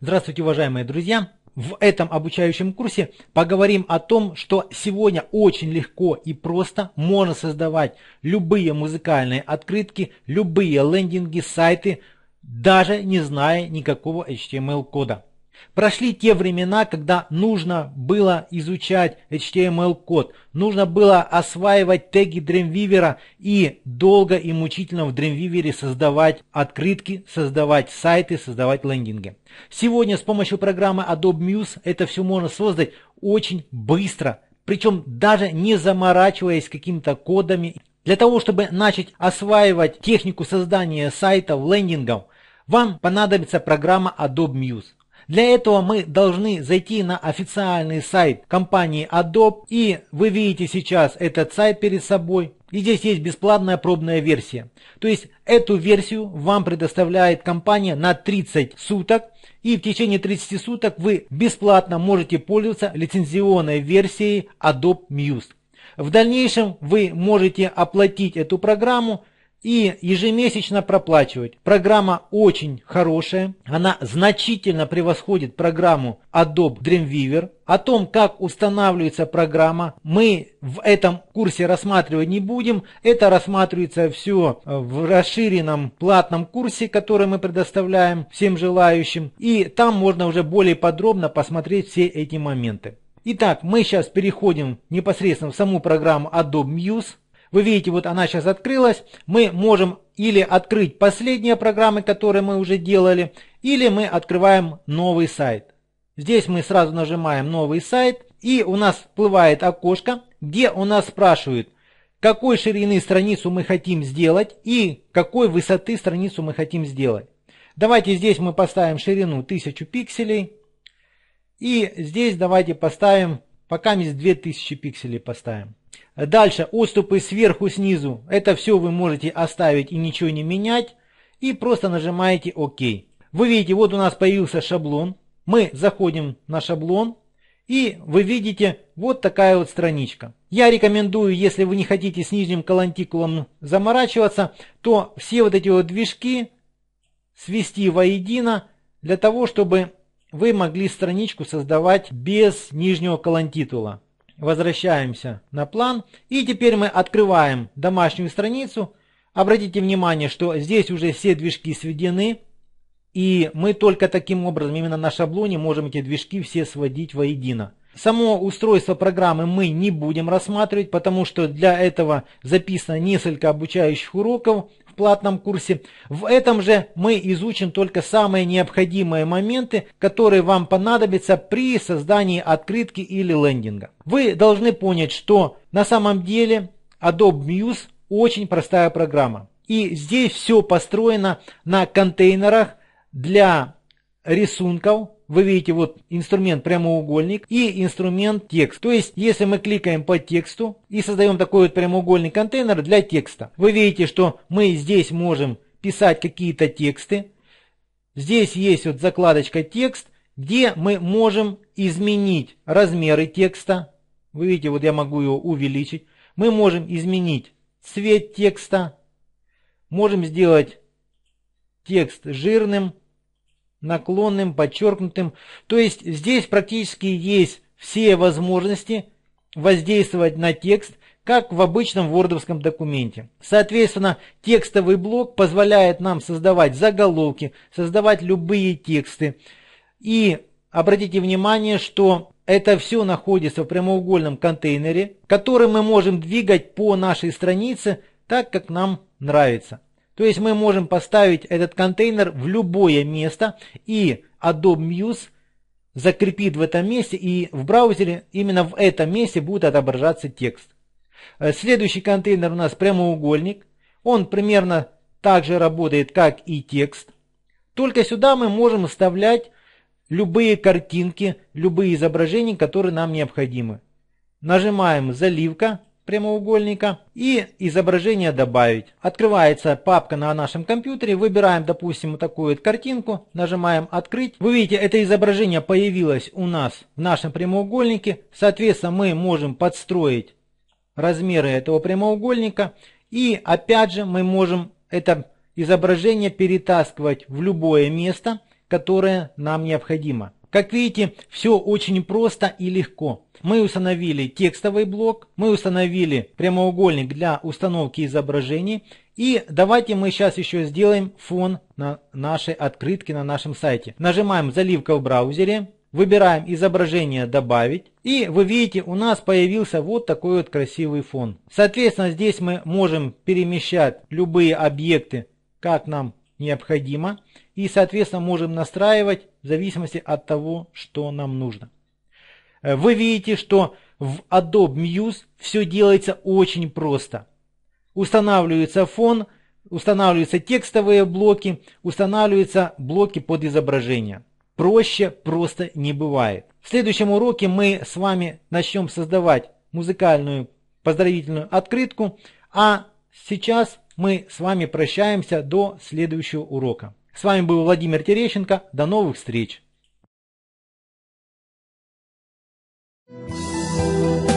Здравствуйте, уважаемые друзья! В этом обучающем курсе поговорим о том, что сегодня очень легко и просто можно создавать любые музыкальные открытки, любые лендинги, сайты, даже не зная никакого HTML-кода. Прошли те времена, когда нужно было изучать HTML-код, эм нужно было осваивать теги Dreamweaver и долго и мучительно в Dreamweaver создавать открытки, создавать сайты, создавать лендинги. Сегодня с помощью программы Adobe Muse это все можно создать очень быстро, причем даже не заморачиваясь какими-то кодами. Для того, чтобы начать осваивать технику создания сайтов, лендингов, вам понадобится программа Adobe Muse. Для этого мы должны зайти на официальный сайт компании Adobe и вы видите сейчас этот сайт перед собой. И здесь есть бесплатная пробная версия. То есть эту версию вам предоставляет компания на 30 суток. И в течение 30 суток вы бесплатно можете пользоваться лицензионной версией Adobe Muse. В дальнейшем вы можете оплатить эту программу и ежемесячно проплачивать. Программа очень хорошая, она значительно превосходит программу Adobe Dreamweaver. О том, как устанавливается программа, мы в этом курсе рассматривать не будем. Это рассматривается все в расширенном платном курсе, который мы предоставляем всем желающим. И там можно уже более подробно посмотреть все эти моменты. Итак, мы сейчас переходим непосредственно в саму программу Adobe Muse. Вы видите, вот она сейчас открылась. Мы можем или открыть последние программы, которые мы уже делали, или мы открываем новый сайт. Здесь мы сразу нажимаем новый сайт, и у нас всплывает окошко, где у нас спрашивают, какой ширины страницу мы хотим сделать и какой высоты страницу мы хотим сделать. Давайте здесь мы поставим ширину 1000 пикселей. И здесь давайте поставим, пока мы 2000 пикселей поставим. Дальше отступы сверху снизу. Это все вы можете оставить и ничего не менять. И просто нажимаете ОК. Вы видите, вот у нас появился шаблон. Мы заходим на шаблон. И вы видите вот такая вот страничка. Я рекомендую, если вы не хотите с нижним колонтикулом заморачиваться, то все вот эти вот движки свести воедино для того, чтобы вы могли страничку создавать без нижнего колонтитула возвращаемся на план. И теперь мы открываем домашнюю страницу. Обратите внимание, что здесь уже все движки сведены. И мы только таким образом, именно на шаблоне, можем эти движки все сводить воедино. Само устройство программы мы не будем рассматривать, потому что для этого записано несколько обучающих уроков платном курсе. В этом же мы изучим только самые необходимые моменты, которые вам понадобятся при создании открытки или лендинга. Вы должны понять, что на самом деле Adobe Muse очень простая программа. И здесь все построено на контейнерах для рисунков, вы видите вот инструмент прямоугольник и инструмент текст. То есть, если мы кликаем по тексту и создаем такой вот прямоугольный контейнер для текста, вы видите, что мы здесь можем писать какие-то тексты. Здесь есть вот закладочка текст, где мы можем изменить размеры текста. Вы видите, вот я могу его увеличить. Мы можем изменить цвет текста. Можем сделать текст жирным наклонным, подчеркнутым. То есть здесь практически есть все возможности воздействовать на текст, как в обычном вордовском документе. Соответственно, текстовый блок позволяет нам создавать заголовки, создавать любые тексты. И обратите внимание, что это все находится в прямоугольном контейнере, который мы можем двигать по нашей странице так, как нам нравится. То есть мы можем поставить этот контейнер в любое место и Adobe Muse закрепит в этом месте и в браузере именно в этом месте будет отображаться текст. Э, следующий контейнер у нас прямоугольник. Он примерно так же работает, как и текст. Только сюда мы можем вставлять любые картинки, любые изображения, которые нам необходимы. Нажимаем «Заливка», прямоугольника и изображение добавить. Открывается папка на нашем компьютере, выбираем, допустим, вот такую вот картинку, нажимаем «Открыть». Вы видите, это изображение появилось у нас в нашем прямоугольнике, соответственно, мы можем подстроить размеры этого прямоугольника и опять же мы можем это изображение перетаскивать в любое место, которое нам необходимо. Как видите, все очень просто и легко. Мы установили текстовый блок, мы установили прямоугольник для установки изображений. И давайте мы сейчас еще сделаем фон на нашей открытке на нашем сайте. Нажимаем «Заливка в браузере», выбираем изображение «Добавить». И вы видите, у нас появился вот такой вот красивый фон. Соответственно, здесь мы можем перемещать любые объекты, как нам необходимо. И, соответственно, можем настраивать в зависимости от того, что нам нужно. Э, вы видите, что в Adobe Muse все делается очень просто. Устанавливается фон, устанавливаются текстовые блоки, устанавливаются блоки под изображение. Проще просто не бывает. В следующем уроке мы с вами начнем создавать музыкальную поздравительную открытку, а сейчас мы с вами прощаемся до следующего урока. С вами был Владимир Терещенко. До новых встреч! Thank you.